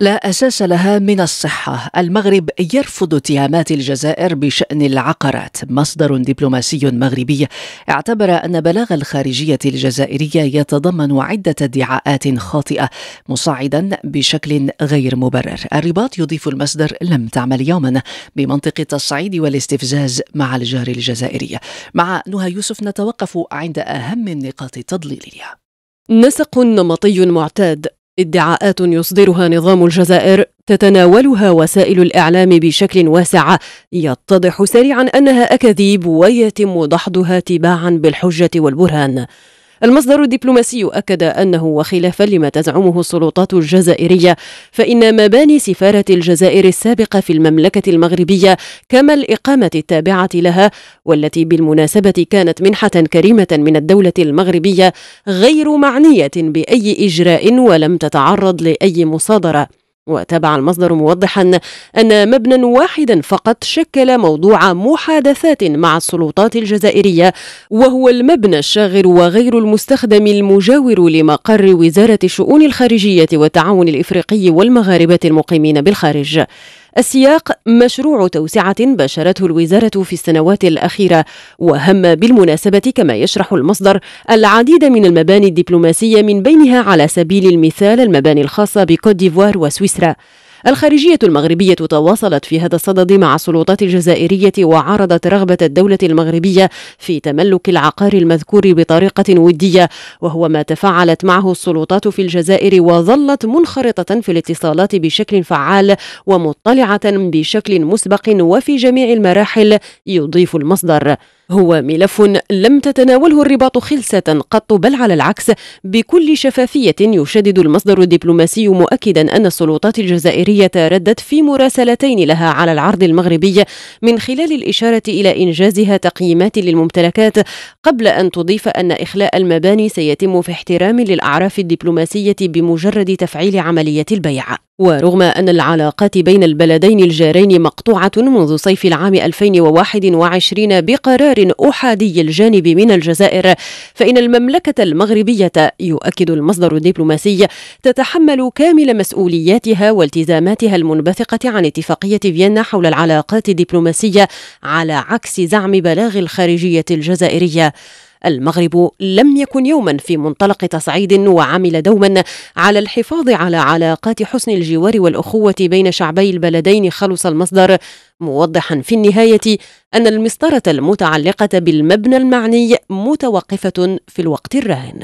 لا اساس لها من الصحه المغرب يرفض اتهامات الجزائر بشان العقارات مصدر دبلوماسي مغربي اعتبر ان بلاغ الخارجيه الجزائريه يتضمن عده ادعاءات خاطئه مصعدا بشكل غير مبرر الرباط يضيف المصدر لم تعمل يوما بمنطق التصعيد والاستفزاز مع الجار الجزائري مع نهى يوسف نتوقف عند اهم النقاط التضليليه نسق نمطي معتاد ادعاءات يصدرها نظام الجزائر تتناولها وسائل الإعلام بشكل واسع يتضح سريعا أنها أكاذيب ويتم دحضها تباعا بالحجة والبرهان المصدر الدبلوماسي أكد أنه وخلافا لما تزعمه السلطات الجزائرية فإن مباني سفارة الجزائر السابقة في المملكة المغربية كما الإقامة التابعة لها والتي بالمناسبة كانت منحة كريمة من الدولة المغربية غير معنية بأي إجراء ولم تتعرض لأي مصادرة وتابع المصدر موضحا أن مبنى واحدا فقط شكل موضوع محادثات مع السلطات الجزائرية وهو المبنى الشاغر وغير المستخدم المجاور لمقر وزارة الشؤون الخارجية والتعاون الإفريقي والمغاربة المقيمين بالخارج السياق مشروع توسعة باشرته الوزارة في السنوات الأخيرة وهم بالمناسبة كما يشرح المصدر العديد من المباني الدبلوماسية من بينها على سبيل المثال المباني الخاصة بكوت ديفوار وسويسرا الخارجية المغربية تواصلت في هذا الصدد مع السلطات الجزائرية وعرضت رغبة الدولة المغربية في تملك العقار المذكور بطريقة ودية وهو ما تفاعلت معه السلطات في الجزائر وظلت منخرطة في الاتصالات بشكل فعال ومطلعة بشكل مسبق وفي جميع المراحل يضيف المصدر هو ملف لم تتناوله الرباط خلسة قط بل على العكس بكل شفافية يشدد المصدر الدبلوماسي مؤكدا أن السلطات الجزائرية ردت في مراسلتين لها على العرض المغربي من خلال الإشارة إلى إنجازها تقييمات للممتلكات قبل أن تضيف أن إخلاء المباني سيتم في احترام للأعراف الدبلوماسية بمجرد تفعيل عملية البيع ورغم أن العلاقات بين البلدين الجارين مقطوعة منذ صيف العام 2021 بقرار أحادي الجانب من الجزائر فإن المملكة المغربية يؤكد المصدر الدبلوماسي تتحمل كامل مسؤولياتها والتزاماتها المنبثقة عن اتفاقية فيينا حول العلاقات الدبلوماسية على عكس زعم بلاغ الخارجية الجزائرية المغرب لم يكن يوما في منطلق تصعيد وعمل دوما على الحفاظ على علاقات حسن الجوار والأخوة بين شعبي البلدين خلص المصدر موضحا في النهاية أن المسطرة المتعلقة بالمبنى المعني متوقفة في الوقت الراهن